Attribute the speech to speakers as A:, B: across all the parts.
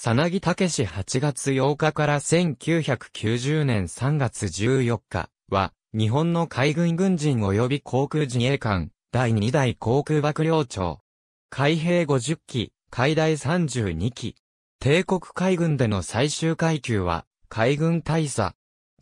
A: さなぎたけし8月8日から1990年3月14日は、日本の海軍軍人及び航空自衛官、第2代航空幕僚長。海兵50機、海大32機。帝国海軍での最終階級は、海軍大佐。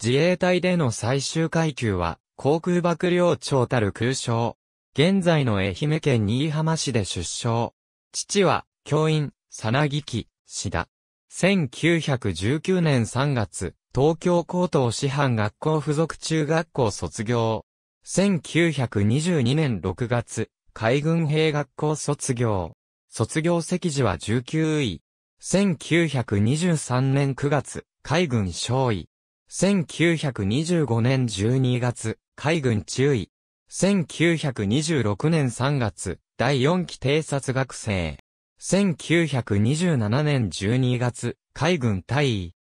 A: 自衛隊での最終階級は、航空幕僚長たる空将。現在の愛媛県新居浜市で出生。父は、教員、さなぎ機。死田。1919年3月、東京高等師範学校附属中学校卒業。1922年6月、海軍兵学校卒業。卒業席次は19位。1923年9月、海軍少尉。1925年12月、海軍中尉。1926年3月、第4期偵察学生。1927年12月、海軍大尉。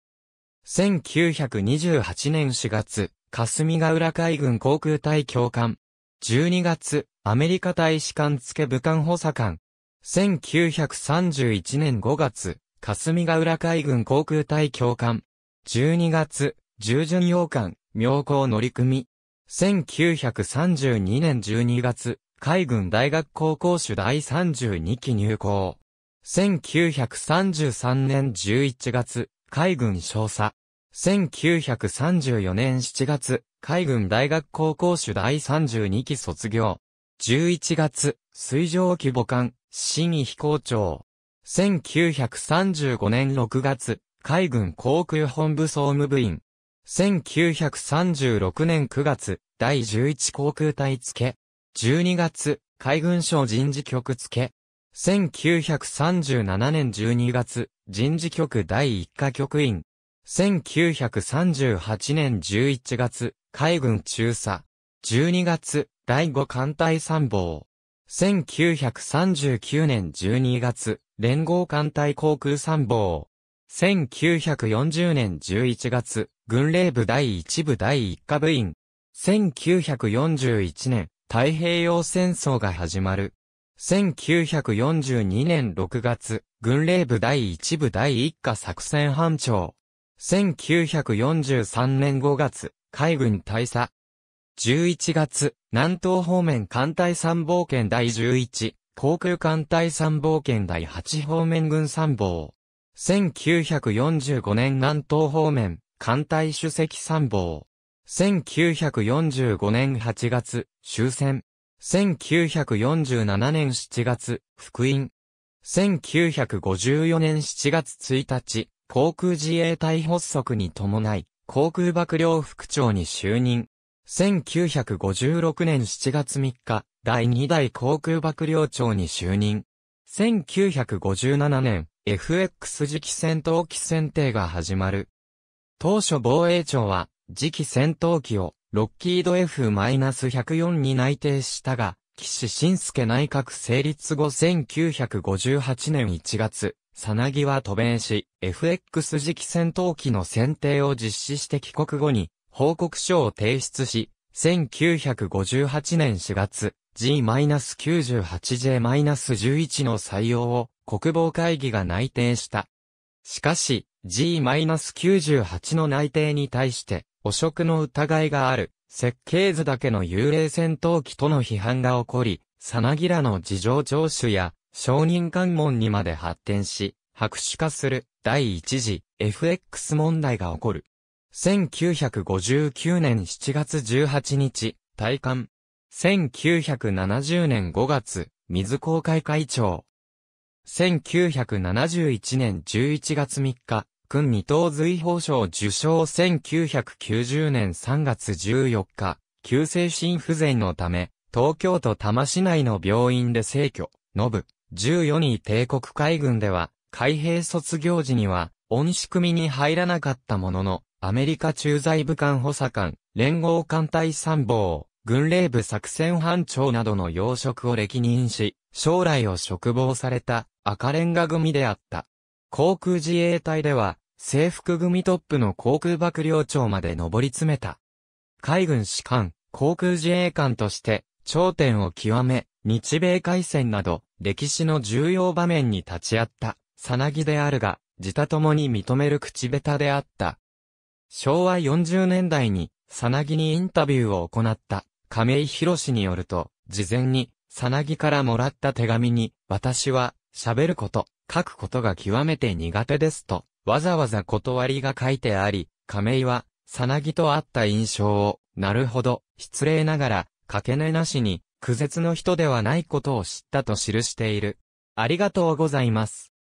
A: 1928年4月、霞ヶ浦海軍航空隊教官。12月、アメリカ大使館付武官補佐官。1931年5月、霞ヶ浦海軍航空隊教官。12月、従順洋艦、妙高乗組。1932年12月、海軍大学高校主第32期入校。1933年11月、海軍少佐。1934年7月、海軍大学高校主第32期卒業。11月、水上機母艦、新規飛行長。1935年6月、海軍航空本部総務部員。1936年9月、第11航空隊付。12月、海軍省人事局付。1937年12月、人事局第1課局員。1938年11月、海軍中佐。12月、第5艦隊参謀。1939年12月、連合艦隊航空参謀。1940年11月、軍令部第1部第1課部員。1941年、太平洋戦争が始まる。1942年6月、軍令部第1部第1課作戦班長。1943年5月、海軍大佐。11月、南東方面艦隊参謀権第11、航空艦隊参謀権第8方面軍参謀。1945年南東方面、艦隊主席参謀。1945年8月、終戦。1947年7月、福音。1954年7月1日、航空自衛隊発足に伴い、航空幕僚副長に就任。1956年7月3日、第2代航空幕僚長に就任。1957年、FX 次期戦闘機選定が始まる。当初防衛庁は、次期戦闘機をロッキード F-104 に内定したが、岸信介内閣成立後1958年1月、さなぎは渡米し、FX 次期戦闘機の選定を実施して帰国後に、報告書を提出し、1958年4月、G-98J-11 の採用を国防会議が内定した。しかし、G-98 の内定に対して、汚職の疑いがある、設計図だけの幽霊戦闘機との批判が起こり、さなぎらの事情聴取や、承認喚問にまで発展し、白紙化する第一次 FX 問題が起こる。1959年7月18日、退官。1970年5月、水公会会長。1971年11月3日、君二等随法賞受賞1990年3月14日、急性心不全のため、東京都多摩市内の病院で逝去、ノブ、14位帝国海軍では、海兵卒業時には、恩仕組に入らなかったものの、アメリカ駐在部官補佐官、連合艦隊参謀、軍令部作戦班長などの要職を歴任し、将来を嘱望された赤レンガ組であった。航空自衛隊では、制服組トップの航空幕僚長まで上り詰めた。海軍士官、航空自衛官として、頂点を極め、日米海戦など、歴史の重要場面に立ち会った、さなぎであるが、自他ともに認める口下手であった。昭和40年代に、さなぎにインタビューを行った、亀井博士によると、事前に、さなぎからもらった手紙に、私は、喋ること、書くことが極めて苦手ですと、わざわざ断りが書いてあり、亀井は、さなぎと会った印象を、なるほど、失礼ながら、かけねなしに、苦絶の人ではないことを知ったと記している。ありがとうございます。